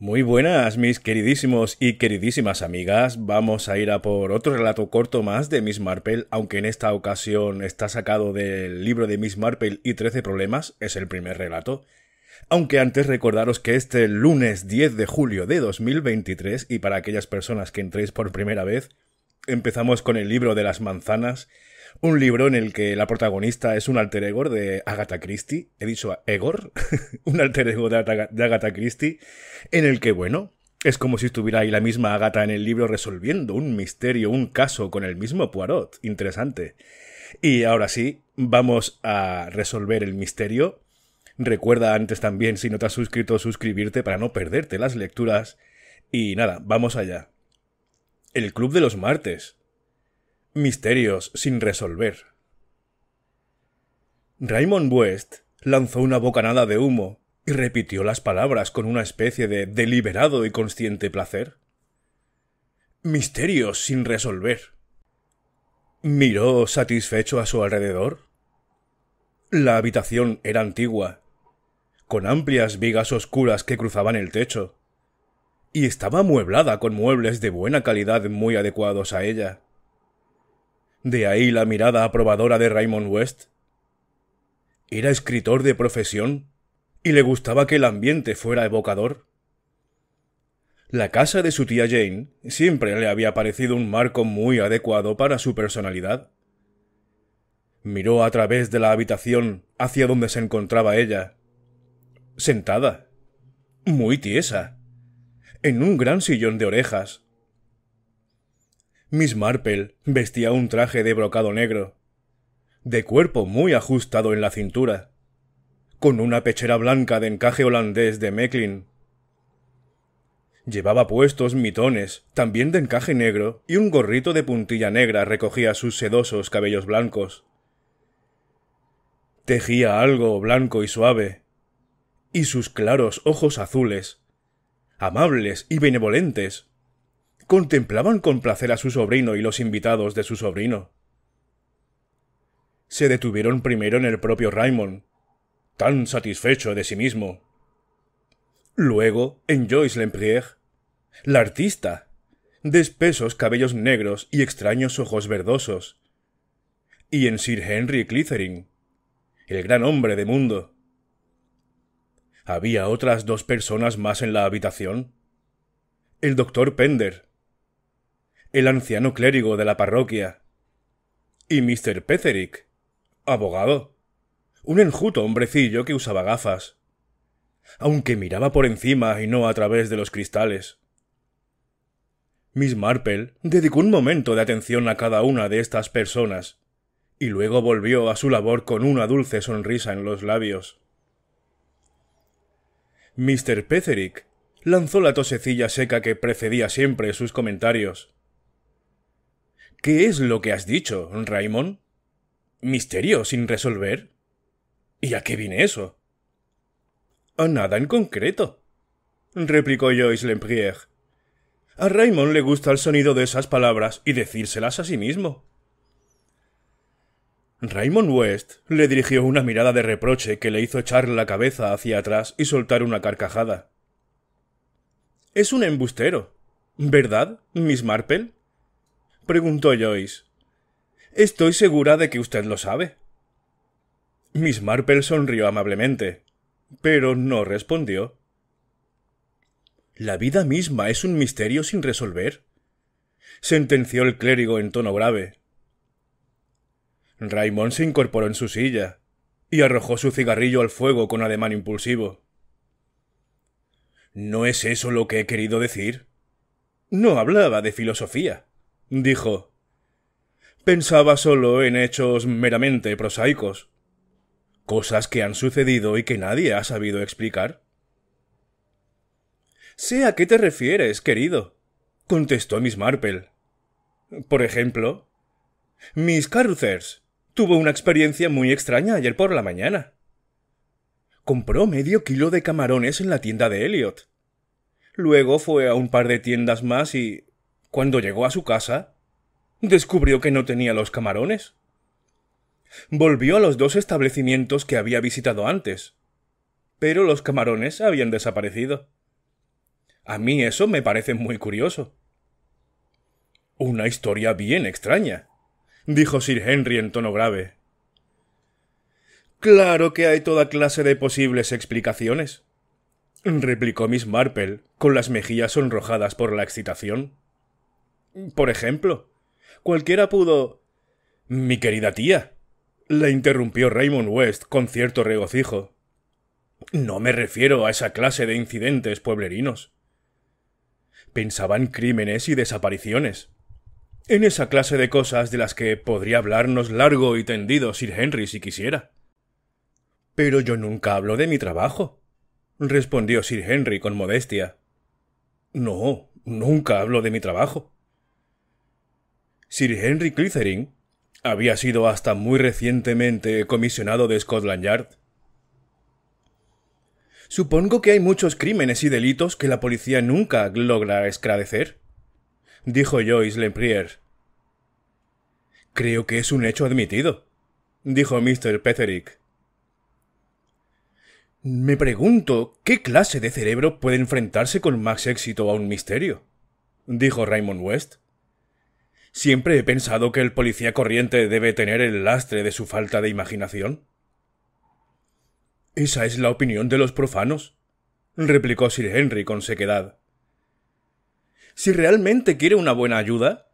Muy buenas, mis queridísimos y queridísimas amigas. Vamos a ir a por otro relato corto más de Miss Marple, aunque en esta ocasión está sacado del libro de Miss Marple y Trece problemas, es el primer relato. Aunque antes recordaros que este lunes 10 de julio de 2023, y para aquellas personas que entréis por primera vez, empezamos con el libro de las manzanas, un libro en el que la protagonista es un alter ego de Agatha Christie. He dicho Egor, un alter ego de, de Agatha Christie, en el que, bueno, es como si estuviera ahí la misma Agatha en el libro resolviendo un misterio, un caso con el mismo Poirot. Interesante. Y ahora sí, vamos a resolver el misterio. Recuerda antes también, si no te has suscrito, suscribirte para no perderte las lecturas. Y nada, vamos allá. El Club de los Martes. Misterios sin resolver. Raymond West lanzó una bocanada de humo y repitió las palabras con una especie de deliberado y consciente placer. Misterios sin resolver. Miró satisfecho a su alrededor. La habitación era antigua, con amplias vigas oscuras que cruzaban el techo, y estaba mueblada con muebles de buena calidad muy adecuados a ella. De ahí la mirada aprobadora de Raymond West. Era escritor de profesión y le gustaba que el ambiente fuera evocador. La casa de su tía Jane siempre le había parecido un marco muy adecuado para su personalidad. Miró a través de la habitación hacia donde se encontraba ella. Sentada. Muy tiesa. En un gran sillón de orejas, Miss Marple vestía un traje de brocado negro, de cuerpo muy ajustado en la cintura, con una pechera blanca de encaje holandés de Mecklin. Llevaba puestos mitones, también de encaje negro, y un gorrito de puntilla negra recogía sus sedosos cabellos blancos. Tejía algo blanco y suave, y sus claros ojos azules, amables y benevolentes, contemplaban con placer a su sobrino y los invitados de su sobrino. Se detuvieron primero en el propio Raymond, tan satisfecho de sí mismo. Luego en Joyce Lempriere, la artista, de espesos cabellos negros y extraños ojos verdosos, y en Sir Henry Clithering, el gran hombre de mundo. Había otras dos personas más en la habitación. El doctor Pender, el anciano clérigo de la parroquia, y Mr. Petherick, abogado, un enjuto hombrecillo que usaba gafas, aunque miraba por encima y no a través de los cristales. Miss Marple dedicó un momento de atención a cada una de estas personas, y luego volvió a su labor con una dulce sonrisa en los labios. Mr. Petherick lanzó la tosecilla seca que precedía siempre sus comentarios. ¿Qué es lo que has dicho, Raymond? ¿Misterio sin resolver? ¿Y a qué viene eso? A nada en concreto, replicó Joyce Lempriere. A Raymond le gusta el sonido de esas palabras y decírselas a sí mismo. Raymond West le dirigió una mirada de reproche que le hizo echar la cabeza hacia atrás y soltar una carcajada. Es un embustero. ¿Verdad, Miss Marple? preguntó Joyce. Estoy segura de que usted lo sabe. Miss Marple sonrió amablemente, pero no respondió. La vida misma es un misterio sin resolver, sentenció el clérigo en tono grave. Raymond se incorporó en su silla y arrojó su cigarrillo al fuego con ademán impulsivo. ¿No es eso lo que he querido decir? No hablaba de filosofía dijo. Pensaba solo en hechos meramente prosaicos, cosas que han sucedido y que nadie ha sabido explicar. Sé a qué te refieres, querido, contestó Miss Marple. Por ejemplo, Miss Caruthers tuvo una experiencia muy extraña ayer por la mañana. Compró medio kilo de camarones en la tienda de Elliot. Luego fue a un par de tiendas más y cuando llegó a su casa, descubrió que no tenía los camarones. Volvió a los dos establecimientos que había visitado antes, pero los camarones habían desaparecido. A mí eso me parece muy curioso. Una historia bien extraña, dijo Sir Henry en tono grave. Claro que hay toda clase de posibles explicaciones, replicó Miss Marple, con las mejillas sonrojadas por la excitación. Por ejemplo, cualquiera pudo... Mi querida tía, le interrumpió Raymond West con cierto regocijo. No me refiero a esa clase de incidentes pueblerinos. en crímenes y desapariciones. En esa clase de cosas de las que podría hablarnos largo y tendido Sir Henry si quisiera. Pero yo nunca hablo de mi trabajo, respondió Sir Henry con modestia. No, nunca hablo de mi trabajo. Sir Henry Clithering había sido hasta muy recientemente comisionado de Scotland Yard. Supongo que hay muchos crímenes y delitos que la policía nunca logra esclarecer, dijo Joyce Lemprier. Creo que es un hecho admitido, dijo Mr. Petherick. Me pregunto qué clase de cerebro puede enfrentarse con más éxito a un misterio, dijo Raymond West. Siempre he pensado que el policía corriente debe tener el lastre de su falta de imaginación. Esa es la opinión de los profanos, replicó Sir Henry con sequedad. Si realmente quiere una buena ayuda,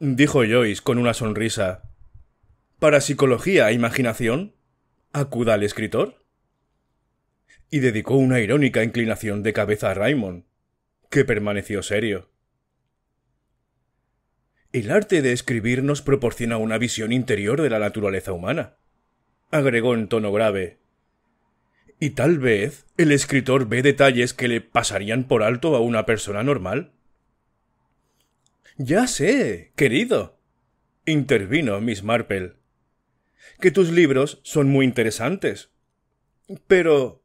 dijo Joyce con una sonrisa, para psicología e imaginación, acuda al escritor. Y dedicó una irónica inclinación de cabeza a Raymond, que permaneció serio. El arte de escribir nos proporciona una visión interior de la naturaleza humana, agregó en tono grave. Y tal vez el escritor ve detalles que le pasarían por alto a una persona normal. Ya sé, querido, intervino Miss Marple, que tus libros son muy interesantes. Pero...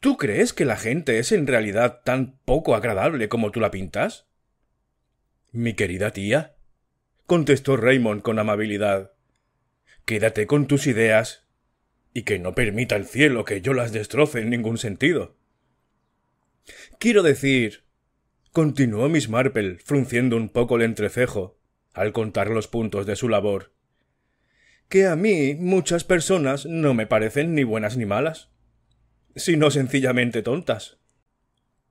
¿Tú crees que la gente es en realidad tan poco agradable como tú la pintas? Mi querida tía, contestó Raymond con amabilidad, quédate con tus ideas y que no permita el cielo que yo las destroce en ningún sentido. Quiero decir, continuó Miss Marple, frunciendo un poco el entrecejo, al contar los puntos de su labor, que a mí muchas personas no me parecen ni buenas ni malas, sino sencillamente tontas.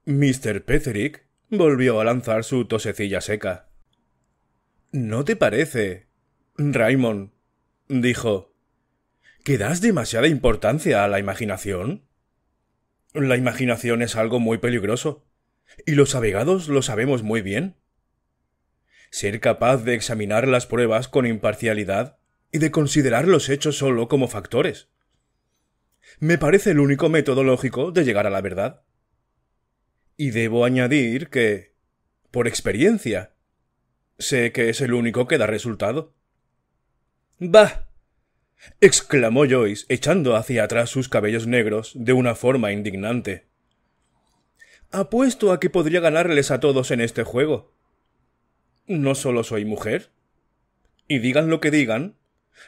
Mr. Petherick volvió a lanzar su tosecilla seca. ¿No te parece? Raymond dijo, que das demasiada importancia a la imaginación. La imaginación es algo muy peligroso, y los abegados lo sabemos muy bien. Ser capaz de examinar las pruebas con imparcialidad y de considerar los hechos solo como factores. Me parece el único método lógico de llegar a la verdad. Y debo añadir que, por experiencia, sé que es el único que da resultado. Bah. exclamó Joyce, echando hacia atrás sus cabellos negros de una forma indignante. Apuesto a que podría ganarles a todos en este juego. No solo soy mujer. Y digan lo que digan,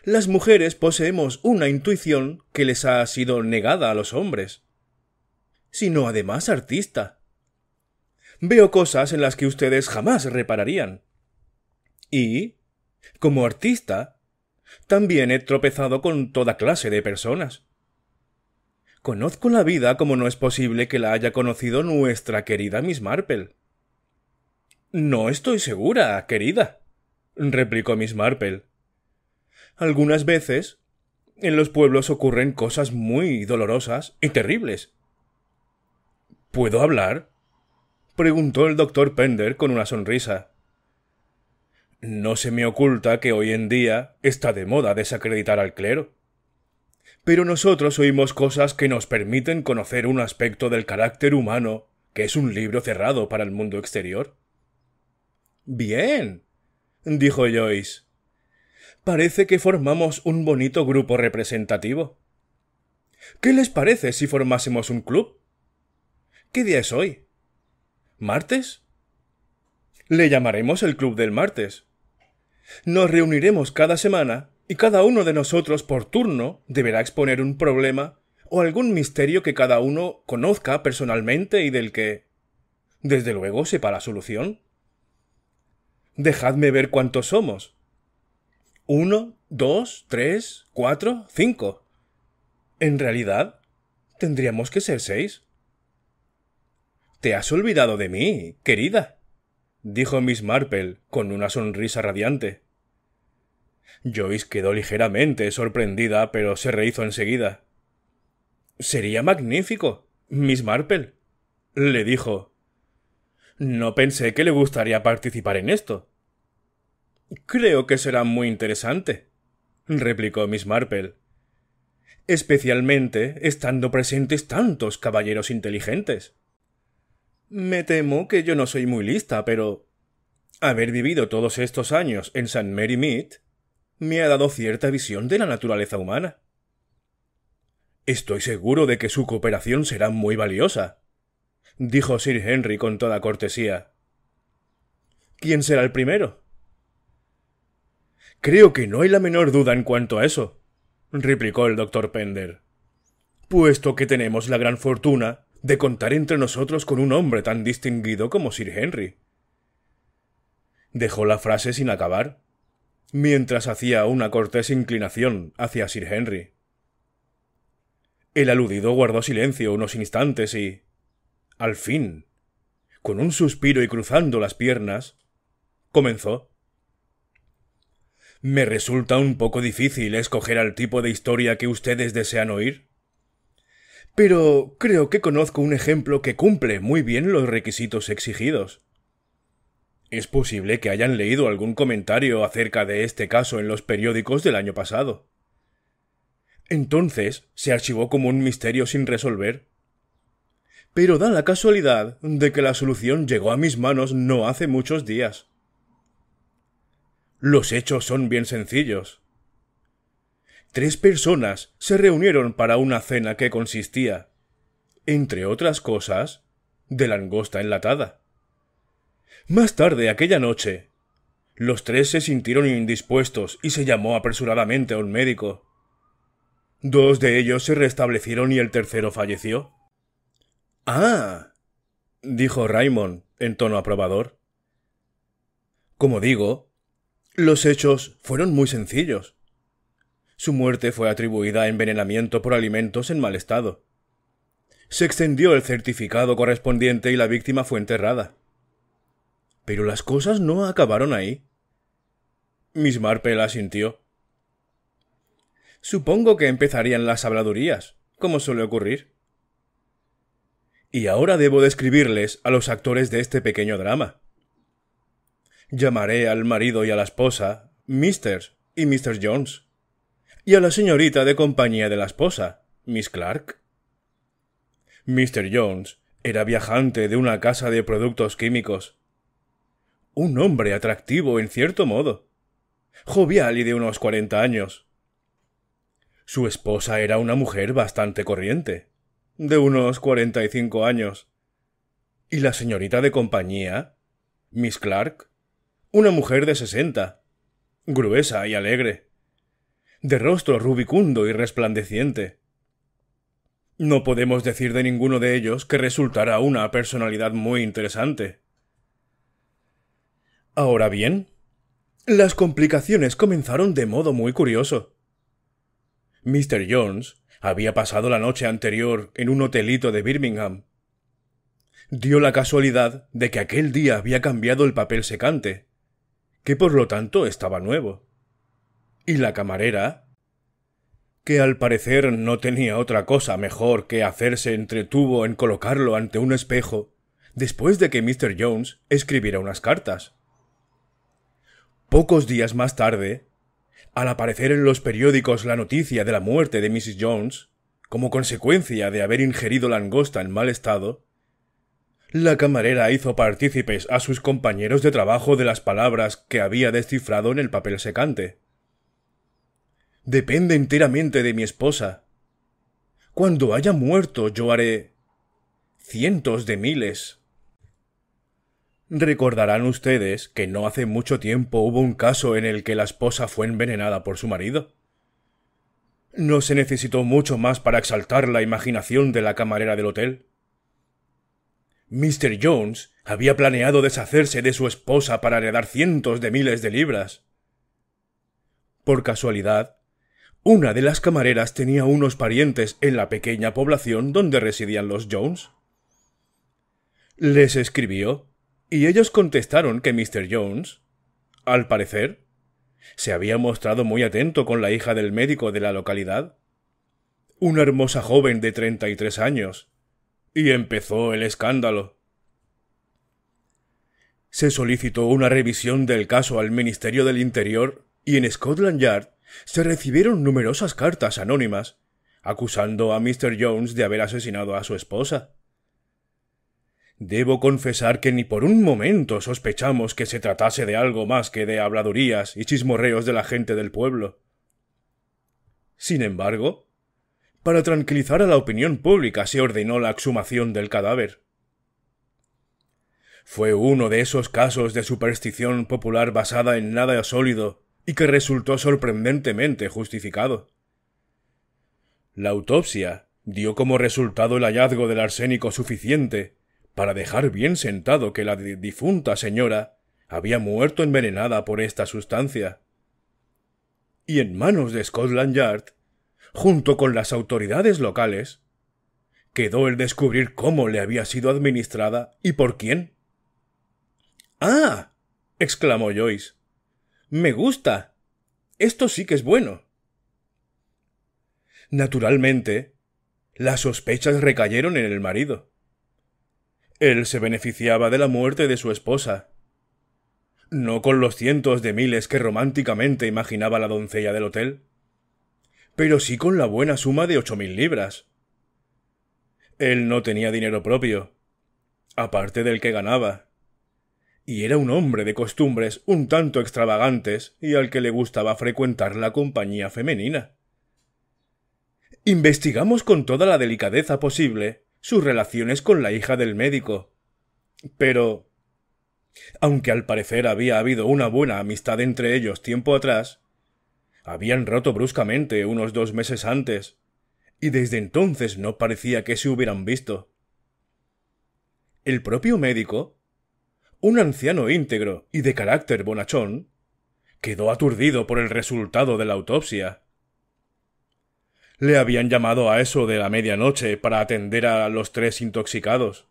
las mujeres poseemos una intuición que les ha sido negada a los hombres, sino además artista veo cosas en las que ustedes jamás repararían. Y, como artista, también he tropezado con toda clase de personas. Conozco la vida como no es posible que la haya conocido nuestra querida Miss Marple. No estoy segura, querida, replicó Miss Marple. Algunas veces en los pueblos ocurren cosas muy dolorosas y terribles. ¿Puedo hablar? preguntó el doctor Pender con una sonrisa. No se me oculta que hoy en día está de moda desacreditar al clero. Pero nosotros oímos cosas que nos permiten conocer un aspecto del carácter humano que es un libro cerrado para el mundo exterior. Bien, dijo Joyce. Parece que formamos un bonito grupo representativo. ¿Qué les parece si formásemos un club? ¿Qué día es hoy? ¿Martes? Le llamaremos el Club del Martes. Nos reuniremos cada semana y cada uno de nosotros por turno deberá exponer un problema o algún misterio que cada uno conozca personalmente y del que, desde luego, sepa la solución. Dejadme ver cuántos somos. Uno, dos, tres, cuatro, cinco. En realidad, tendríamos que ser seis. Te has olvidado de mí, querida, dijo Miss Marple con una sonrisa radiante. Joyce quedó ligeramente sorprendida, pero se rehizo enseguida. Sería magnífico, Miss Marple, le dijo. No pensé que le gustaría participar en esto. Creo que será muy interesante, replicó Miss Marple. Especialmente estando presentes tantos caballeros inteligentes. Me temo que yo no soy muy lista, pero haber vivido todos estos años en St. Mary Mead me ha dado cierta visión de la naturaleza humana. Estoy seguro de que su cooperación será muy valiosa, dijo Sir Henry con toda cortesía. ¿Quién será el primero? Creo que no hay la menor duda en cuanto a eso, replicó el doctor Pender. Puesto que tenemos la gran fortuna de contar entre nosotros con un hombre tan distinguido como Sir Henry. Dejó la frase sin acabar, mientras hacía una cortés inclinación hacia Sir Henry. El aludido guardó silencio unos instantes y, al fin, con un suspiro y cruzando las piernas, comenzó. Me resulta un poco difícil escoger al tipo de historia que ustedes desean oír pero creo que conozco un ejemplo que cumple muy bien los requisitos exigidos. Es posible que hayan leído algún comentario acerca de este caso en los periódicos del año pasado. Entonces se archivó como un misterio sin resolver. Pero da la casualidad de que la solución llegó a mis manos no hace muchos días. Los hechos son bien sencillos tres personas se reunieron para una cena que consistía, entre otras cosas, de langosta enlatada. Más tarde aquella noche, los tres se sintieron indispuestos y se llamó apresuradamente a un médico. Dos de ellos se restablecieron y el tercero falleció. Ah, dijo Raymond en tono aprobador. Como digo, los hechos fueron muy sencillos. Su muerte fue atribuida a envenenamiento por alimentos en mal estado. Se extendió el certificado correspondiente y la víctima fue enterrada. Pero las cosas no acabaron ahí. Miss Marple asintió. Supongo que empezarían las habladurías, como suele ocurrir. Y ahora debo describirles a los actores de este pequeño drama. Llamaré al marido y a la esposa Mr. y Mr. Jones y a la señorita de compañía de la esposa, Miss Clark. Mr. Jones era viajante de una casa de productos químicos. Un hombre atractivo en cierto modo. Jovial y de unos cuarenta años. Su esposa era una mujer bastante corriente, de unos cuarenta y cinco años. Y la señorita de compañía, Miss Clark, una mujer de sesenta, gruesa y alegre de rostro rubicundo y resplandeciente. No podemos decir de ninguno de ellos que resultará una personalidad muy interesante. Ahora bien, las complicaciones comenzaron de modo muy curioso. Mr. Jones había pasado la noche anterior en un hotelito de Birmingham. Dio la casualidad de que aquel día había cambiado el papel secante, que por lo tanto estaba nuevo y la camarera, que al parecer no tenía otra cosa mejor que hacerse entretuvo en colocarlo ante un espejo, después de que Mr. Jones escribiera unas cartas. Pocos días más tarde, al aparecer en los periódicos la noticia de la muerte de Mrs. Jones, como consecuencia de haber ingerido langosta en mal estado, la camarera hizo partícipes a sus compañeros de trabajo de las palabras que había descifrado en el papel secante depende enteramente de mi esposa. Cuando haya muerto yo haré cientos de miles. Recordarán ustedes que no hace mucho tiempo hubo un caso en el que la esposa fue envenenada por su marido. No se necesitó mucho más para exaltar la imaginación de la camarera del hotel. Mr. Jones había planeado deshacerse de su esposa para heredar cientos de miles de libras. Por casualidad, una de las camareras tenía unos parientes en la pequeña población donde residían los Jones. Les escribió, y ellos contestaron que Mr. Jones, al parecer, se había mostrado muy atento con la hija del médico de la localidad, una hermosa joven de treinta y tres años, y empezó el escándalo. Se solicitó una revisión del caso al Ministerio del Interior y en Scotland Yard se recibieron numerosas cartas anónimas acusando a Mr. Jones de haber asesinado a su esposa. Debo confesar que ni por un momento sospechamos que se tratase de algo más que de habladurías y chismorreos de la gente del pueblo. Sin embargo, para tranquilizar a la opinión pública se ordenó la exhumación del cadáver. Fue uno de esos casos de superstición popular basada en nada sólido, y que resultó sorprendentemente justificado. La autopsia dio como resultado el hallazgo del arsénico suficiente para dejar bien sentado que la difunta señora había muerto envenenada por esta sustancia. Y en manos de Scotland Yard, junto con las autoridades locales, quedó el descubrir cómo le había sido administrada y por quién. Ah. exclamó Joyce. Me gusta. Esto sí que es bueno. Naturalmente, las sospechas recayeron en el marido. Él se beneficiaba de la muerte de su esposa. No con los cientos de miles que románticamente imaginaba la doncella del hotel, pero sí con la buena suma de ocho mil libras. Él no tenía dinero propio, aparte del que ganaba y era un hombre de costumbres un tanto extravagantes y al que le gustaba frecuentar la compañía femenina. Investigamos con toda la delicadeza posible sus relaciones con la hija del médico. Pero. aunque al parecer había habido una buena amistad entre ellos tiempo atrás, habían roto bruscamente unos dos meses antes, y desde entonces no parecía que se hubieran visto. El propio médico un anciano íntegro y de carácter bonachón, quedó aturdido por el resultado de la autopsia. Le habían llamado a eso de la medianoche para atender a los tres intoxicados.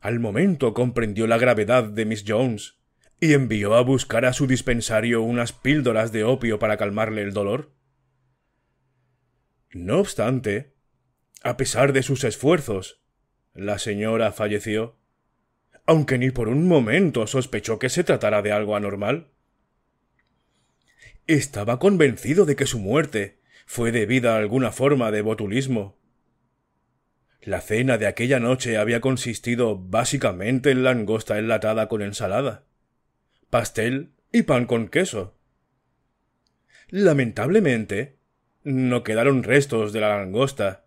Al momento comprendió la gravedad de Miss Jones y envió a buscar a su dispensario unas píldoras de opio para calmarle el dolor. No obstante, a pesar de sus esfuerzos, la señora falleció aunque ni por un momento sospechó que se tratara de algo anormal. Estaba convencido de que su muerte fue debida a alguna forma de botulismo. La cena de aquella noche había consistido básicamente en langosta enlatada con ensalada, pastel y pan con queso. Lamentablemente, no quedaron restos de la langosta.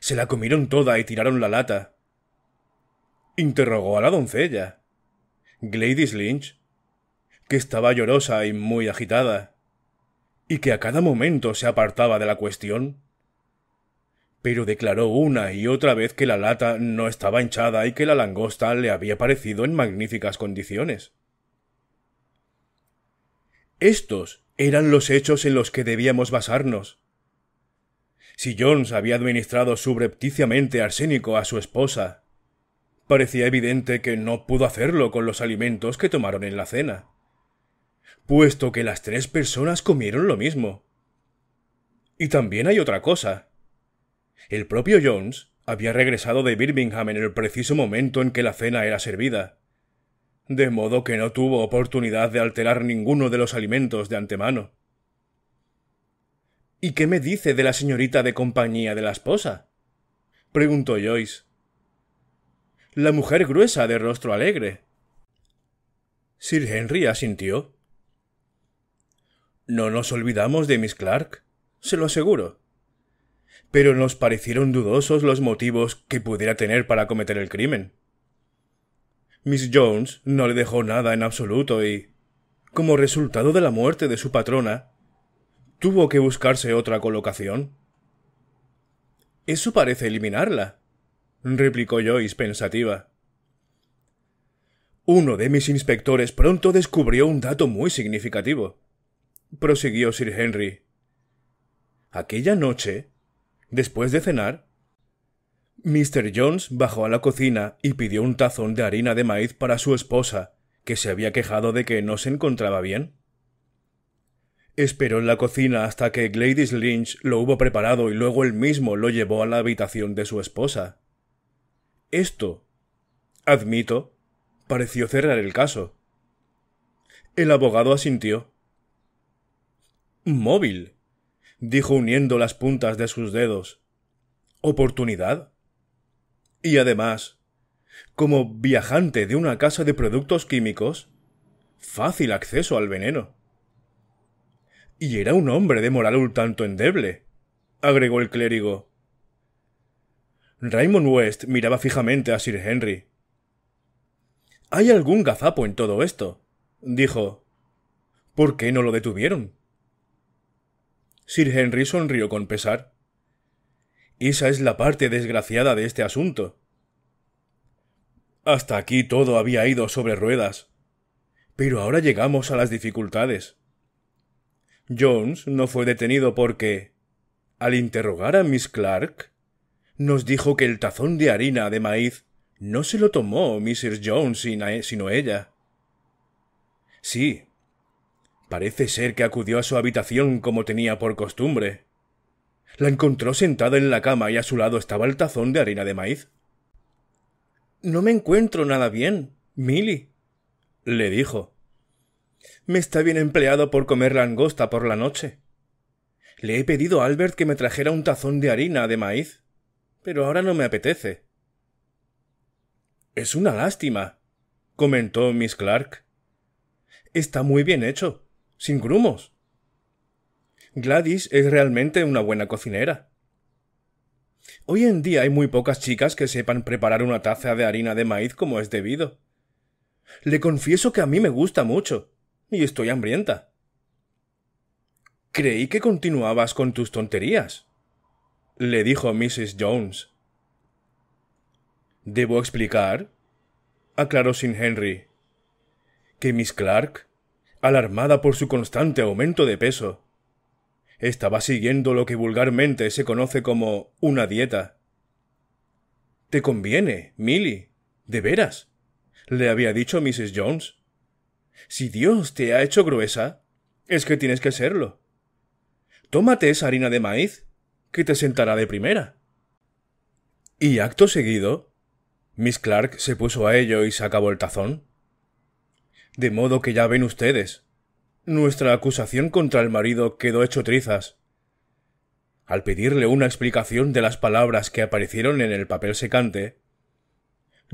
Se la comieron toda y tiraron la lata interrogó a la doncella. Gladys Lynch, que estaba llorosa y muy agitada, y que a cada momento se apartaba de la cuestión. Pero declaró una y otra vez que la lata no estaba hinchada y que la langosta le había parecido en magníficas condiciones. Estos eran los hechos en los que debíamos basarnos. Si Jones había administrado subrepticiamente arsénico a su esposa, Parecía evidente que no pudo hacerlo con los alimentos que tomaron en la cena, puesto que las tres personas comieron lo mismo. Y también hay otra cosa. El propio Jones había regresado de Birmingham en el preciso momento en que la cena era servida, de modo que no tuvo oportunidad de alterar ninguno de los alimentos de antemano. ¿Y qué me dice de la señorita de compañía de la esposa? preguntó Joyce la mujer gruesa de rostro alegre. Sir Henry asintió. No nos olvidamos de Miss Clark, se lo aseguro. Pero nos parecieron dudosos los motivos que pudiera tener para cometer el crimen. Miss Jones no le dejó nada en absoluto y, como resultado de la muerte de su patrona, tuvo que buscarse otra colocación. Eso parece eliminarla replicó Joyce pensativa. Uno de mis inspectores pronto descubrió un dato muy significativo, prosiguió Sir Henry. Aquella noche, después de cenar, Mr. Jones bajó a la cocina y pidió un tazón de harina de maíz para su esposa, que se había quejado de que no se encontraba bien. Esperó en la cocina hasta que Gladys Lynch lo hubo preparado y luego él mismo lo llevó a la habitación de su esposa. Esto, admito, pareció cerrar el caso. El abogado asintió. Móvil, dijo uniendo las puntas de sus dedos. Oportunidad. Y además, como viajante de una casa de productos químicos, fácil acceso al veneno. Y era un hombre de moral un tanto endeble, agregó el clérigo. Raymond West miraba fijamente a Sir Henry. Hay algún gazapo en todo esto, dijo. ¿Por qué no lo detuvieron? Sir Henry sonrió con pesar. Esa es la parte desgraciada de este asunto. Hasta aquí todo había ido sobre ruedas. Pero ahora llegamos a las dificultades. Jones no fue detenido porque, al interrogar a Miss Clark, nos dijo que el tazón de harina de maíz no se lo tomó Mrs. Jones e, sino ella. Sí. Parece ser que acudió a su habitación como tenía por costumbre. La encontró sentada en la cama y a su lado estaba el tazón de harina de maíz. No me encuentro nada bien, Milly, le dijo. Me está bien empleado por comer langosta por la noche. Le he pedido a Albert que me trajera un tazón de harina de maíz pero ahora no me apetece. Es una lástima, comentó Miss Clark. Está muy bien hecho, sin grumos. Gladys es realmente una buena cocinera. Hoy en día hay muy pocas chicas que sepan preparar una taza de harina de maíz como es debido. Le confieso que a mí me gusta mucho, y estoy hambrienta. Creí que continuabas con tus tonterías le dijo Mrs. Jones. ¿Debo explicar? aclaró sin Henry. Que Miss Clark, alarmada por su constante aumento de peso, estaba siguiendo lo que vulgarmente se conoce como una dieta. Te conviene, Milly, de veras, le había dicho Mrs. Jones. Si Dios te ha hecho gruesa, es que tienes que serlo. Tómate esa harina de maíz que te sentará de primera. Y acto seguido, Miss Clark se puso a ello y se acabó el tazón. De modo que ya ven ustedes. Nuestra acusación contra el marido quedó hecho trizas. Al pedirle una explicación de las palabras que aparecieron en el papel secante,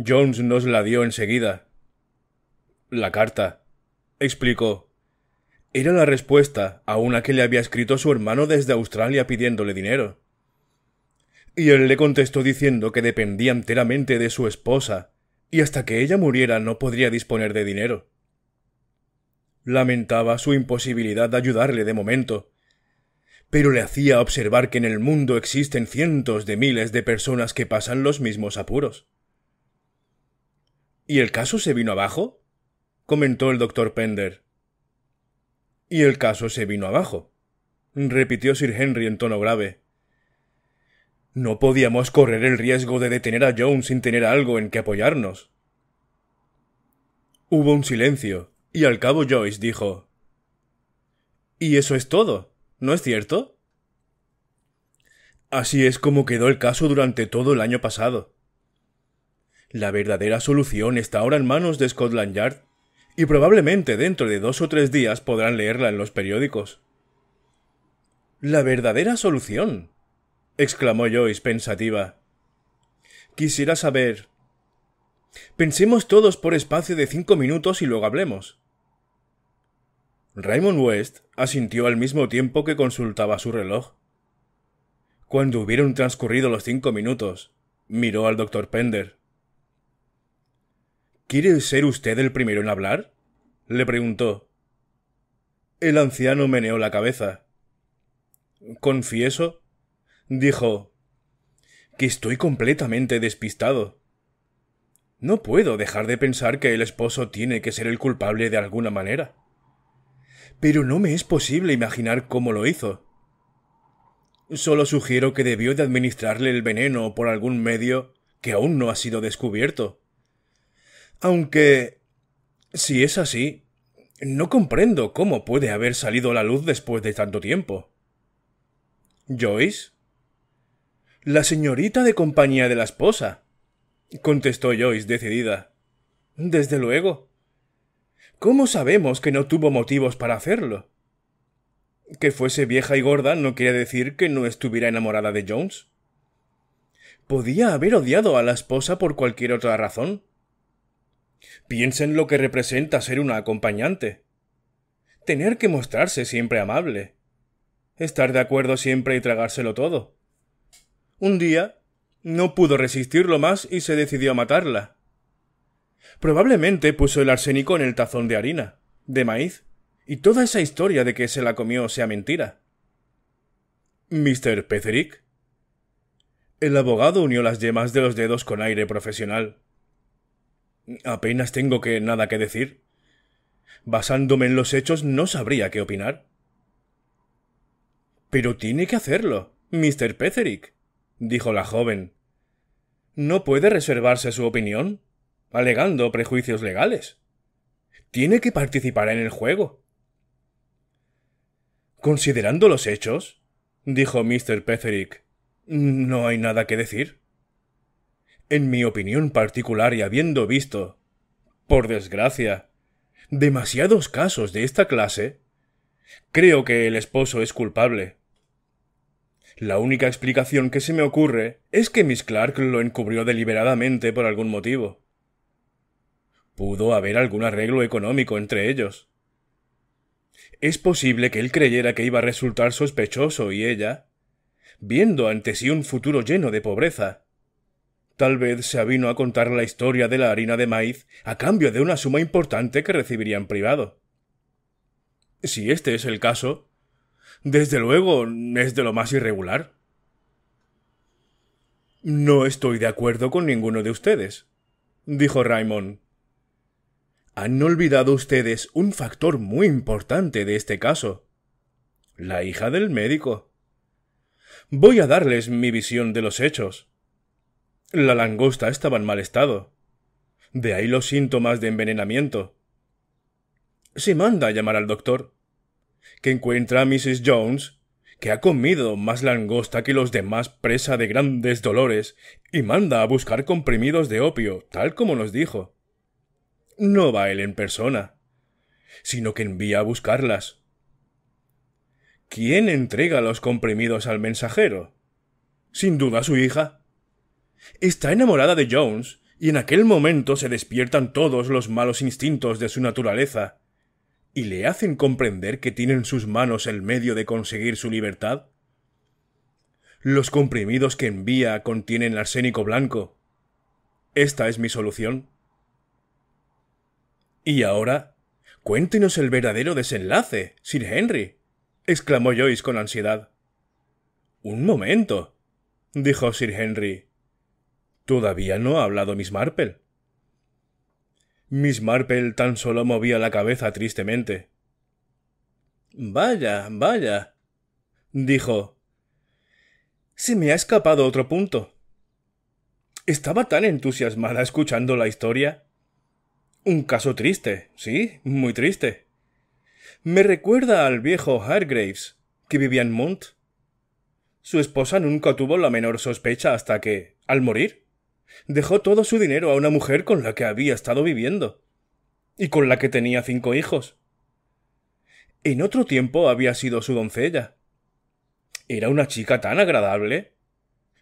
Jones nos la dio enseguida. La carta, explicó, era la respuesta a una que le había escrito su hermano desde Australia pidiéndole dinero. Y él le contestó diciendo que dependía enteramente de su esposa, y hasta que ella muriera no podría disponer de dinero. Lamentaba su imposibilidad de ayudarle de momento, pero le hacía observar que en el mundo existen cientos de miles de personas que pasan los mismos apuros. ¿Y el caso se vino abajo? comentó el doctor Pender. Y el caso se vino abajo, repitió Sir Henry en tono grave. No podíamos correr el riesgo de detener a Jones sin tener algo en que apoyarnos. Hubo un silencio, y al cabo Joyce dijo Y eso es todo, ¿no es cierto? Así es como quedó el caso durante todo el año pasado. La verdadera solución está ahora en manos de Scotland Yard y probablemente dentro de dos o tres días podrán leerla en los periódicos. La verdadera solución. exclamó Joyce pensativa. Quisiera saber. Pensemos todos por espacio de cinco minutos y luego hablemos. Raymond West asintió al mismo tiempo que consultaba su reloj. Cuando hubieron transcurrido los cinco minutos, miró al doctor Pender. ¿Quiere ser usted el primero en hablar? le preguntó. El anciano meneó la cabeza. Confieso, dijo, que estoy completamente despistado. No puedo dejar de pensar que el esposo tiene que ser el culpable de alguna manera. Pero no me es posible imaginar cómo lo hizo. Solo sugiero que debió de administrarle el veneno por algún medio que aún no ha sido descubierto. Aunque... Si es así, no comprendo cómo puede haber salido la luz después de tanto tiempo. ¿Joyce? La señorita de compañía de la esposa, contestó Joyce decidida. Desde luego. ¿Cómo sabemos que no tuvo motivos para hacerlo? Que fuese vieja y gorda no quiere decir que no estuviera enamorada de Jones. Podía haber odiado a la esposa por cualquier otra razón. Piensa en lo que representa ser una acompañante. Tener que mostrarse siempre amable. Estar de acuerdo siempre y tragárselo todo. Un día, no pudo resistirlo más y se decidió a matarla. Probablemente puso el arsénico en el tazón de harina, de maíz, y toda esa historia de que se la comió sea mentira. Mr. Petherick. El abogado unió las yemas de los dedos con aire profesional. Apenas tengo que nada que decir. Basándome en los hechos no sabría qué opinar. Pero tiene que hacerlo, Mr. Petherick, dijo la joven. No puede reservarse su opinión, alegando prejuicios legales. Tiene que participar en el juego. Considerando los hechos, dijo Mr. Petherick, no hay nada que decir. En mi opinión particular y habiendo visto, por desgracia, demasiados casos de esta clase, creo que el esposo es culpable. La única explicación que se me ocurre es que Miss Clark lo encubrió deliberadamente por algún motivo. Pudo haber algún arreglo económico entre ellos. Es posible que él creyera que iba a resultar sospechoso y ella, viendo ante sí un futuro lleno de pobreza, Tal vez se avino a contar la historia de la harina de maíz a cambio de una suma importante que recibiría en privado. Si este es el caso, desde luego es de lo más irregular. No estoy de acuerdo con ninguno de ustedes, dijo Raymond. Han olvidado ustedes un factor muy importante de este caso. La hija del médico. Voy a darles mi visión de los hechos. La langosta estaba en mal estado. De ahí los síntomas de envenenamiento. Se manda a llamar al doctor, que encuentra a Mrs. Jones, que ha comido más langosta que los demás presa de grandes dolores, y manda a buscar comprimidos de opio, tal como nos dijo. No va él en persona, sino que envía a buscarlas. ¿Quién entrega los comprimidos al mensajero? Sin duda su hija. Está enamorada de Jones, y en aquel momento se despiertan todos los malos instintos de su naturaleza, y le hacen comprender que tiene en sus manos el medio de conseguir su libertad. Los comprimidos que envía contienen arsénico blanco. Esta es mi solución. Y ahora, cuéntenos el verdadero desenlace, Sir Henry, exclamó Joyce con ansiedad. Un momento, dijo Sir Henry Todavía no ha hablado Miss Marple. Miss Marple tan solo movía la cabeza tristemente. Vaya, vaya, dijo. Se me ha escapado otro punto. Estaba tan entusiasmada escuchando la historia. Un caso triste, sí, muy triste. Me recuerda al viejo Hargraves, que vivía en Munt. Su esposa nunca tuvo la menor sospecha hasta que, al morir, Dejó todo su dinero a una mujer con la que había estado viviendo y con la que tenía cinco hijos. En otro tiempo había sido su doncella. Era una chica tan agradable,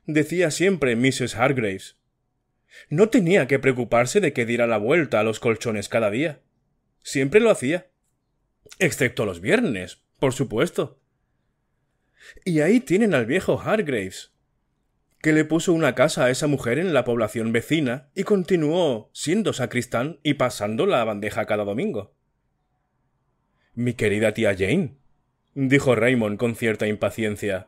decía siempre Mrs. Hargraves. No tenía que preocuparse de que diera la vuelta a los colchones cada día. Siempre lo hacía. Excepto los viernes, por supuesto. Y ahí tienen al viejo Hargraves, que le puso una casa a esa mujer en la población vecina y continuó siendo sacristán y pasando la bandeja cada domingo. Mi querida tía Jane, dijo Raymond con cierta impaciencia.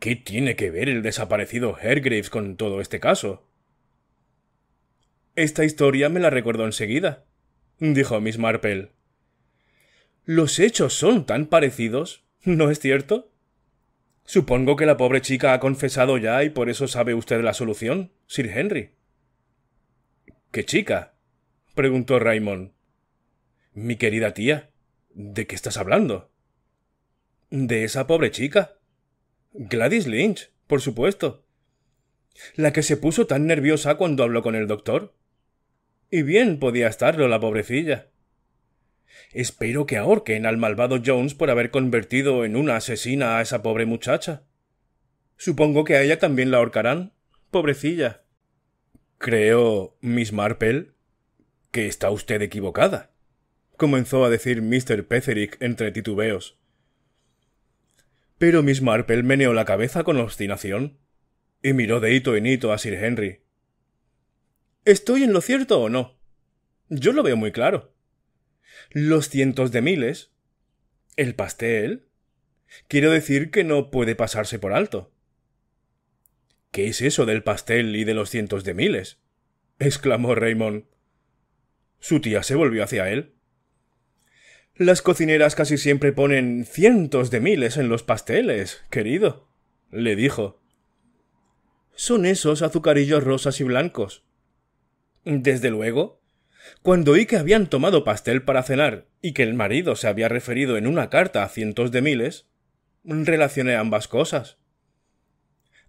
¿Qué tiene que ver el desaparecido Hergraves con todo este caso? Esta historia me la recordó enseguida, dijo Miss Marple. Los hechos son tan parecidos, ¿no es cierto? Supongo que la pobre chica ha confesado ya y por eso sabe usted la solución, Sir Henry. ¿Qué chica? preguntó Raymond. Mi querida tía, ¿de qué estás hablando? De esa pobre chica. Gladys Lynch, por supuesto. La que se puso tan nerviosa cuando habló con el doctor. Y bien podía estarlo la pobrecilla. Espero que ahorquen al malvado Jones por haber convertido en una asesina a esa pobre muchacha. Supongo que a ella también la ahorcarán. Pobrecilla. Creo, Miss Marple, que está usted equivocada, comenzó a decir Mr. Petherick entre titubeos. Pero Miss Marple meneó la cabeza con obstinación y miró de hito en hito a Sir Henry. ¿Estoy en lo cierto o no? Yo lo veo muy claro los cientos de miles, el pastel, quiero decir que no puede pasarse por alto. ¿Qué es eso del pastel y de los cientos de miles? exclamó Raymond. Su tía se volvió hacia él. Las cocineras casi siempre ponen cientos de miles en los pasteles, querido, le dijo. Son esos azucarillos rosas y blancos. Desde luego, cuando oí que habían tomado pastel para cenar y que el marido se había referido en una carta a cientos de miles, relacioné ambas cosas.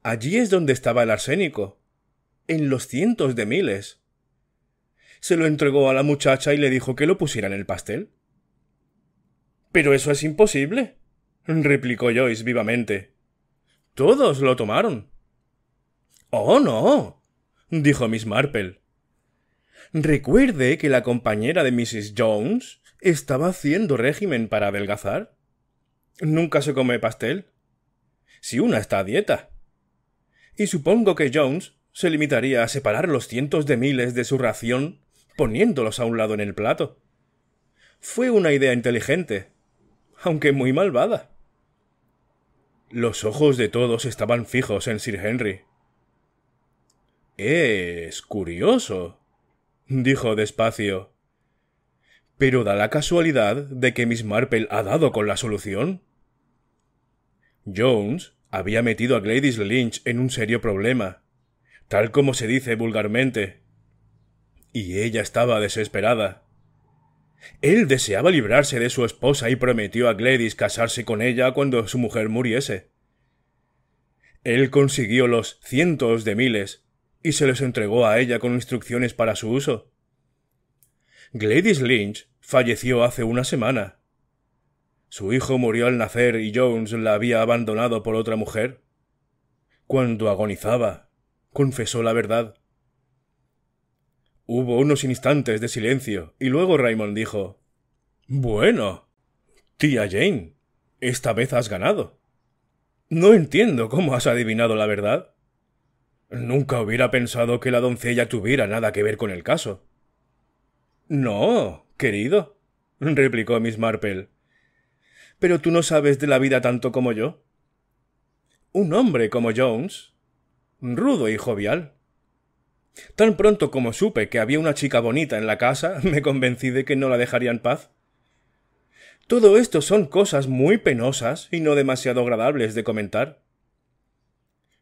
Allí es donde estaba el arsénico, en los cientos de miles. Se lo entregó a la muchacha y le dijo que lo pusiera en el pastel. Pero eso es imposible, replicó Joyce vivamente. Todos lo tomaron. Oh, no, dijo Miss Marple. Recuerde que la compañera de Mrs. Jones estaba haciendo régimen para adelgazar. Nunca se come pastel. Si una está a dieta. Y supongo que Jones se limitaría a separar los cientos de miles de su ración poniéndolos a un lado en el plato. Fue una idea inteligente, aunque muy malvada. Los ojos de todos estaban fijos en Sir Henry. Es curioso, dijo despacio. Pero da la casualidad de que Miss Marple ha dado con la solución. Jones había metido a Gladys Lynch en un serio problema, tal como se dice vulgarmente. Y ella estaba desesperada. Él deseaba librarse de su esposa y prometió a Gladys casarse con ella cuando su mujer muriese. Él consiguió los cientos de miles y se les entregó a ella con instrucciones para su uso. Gladys Lynch falleció hace una semana. Su hijo murió al nacer y Jones la había abandonado por otra mujer. Cuando agonizaba, confesó la verdad. Hubo unos instantes de silencio y luego Raymond dijo Bueno, tía Jane, esta vez has ganado. No entiendo cómo has adivinado la verdad. Nunca hubiera pensado que la doncella tuviera nada que ver con el caso. No, querido, replicó Miss Marple. Pero tú no sabes de la vida tanto como yo. Un hombre como Jones, rudo y jovial. Tan pronto como supe que había una chica bonita en la casa, me convencí de que no la dejaría en paz. Todo esto son cosas muy penosas y no demasiado agradables de comentar.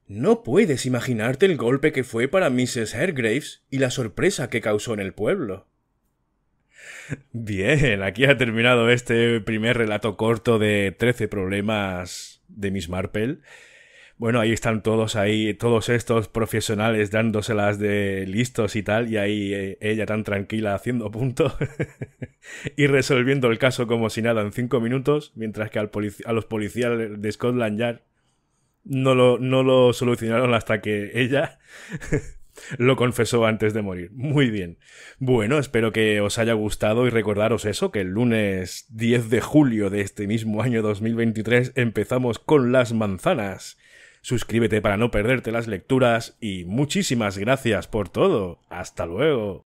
No puedes imaginarte el golpe que fue para Mrs. Hargraves y la sorpresa que causó en el pueblo. Bien, aquí ha terminado este primer relato corto de 13 problemas de Miss Marple. Bueno, ahí están todos ahí, todos estos profesionales dándoselas de listos y tal, y ahí eh, ella tan tranquila haciendo punto y resolviendo el caso como si nada en cinco minutos, mientras que a los policías de Scotland Yard no lo, no lo solucionaron hasta que ella lo confesó antes de morir. Muy bien. Bueno, espero que os haya gustado y recordaros eso, que el lunes 10 de julio de este mismo año 2023 empezamos con las manzanas. Suscríbete para no perderte las lecturas y muchísimas gracias por todo. Hasta luego.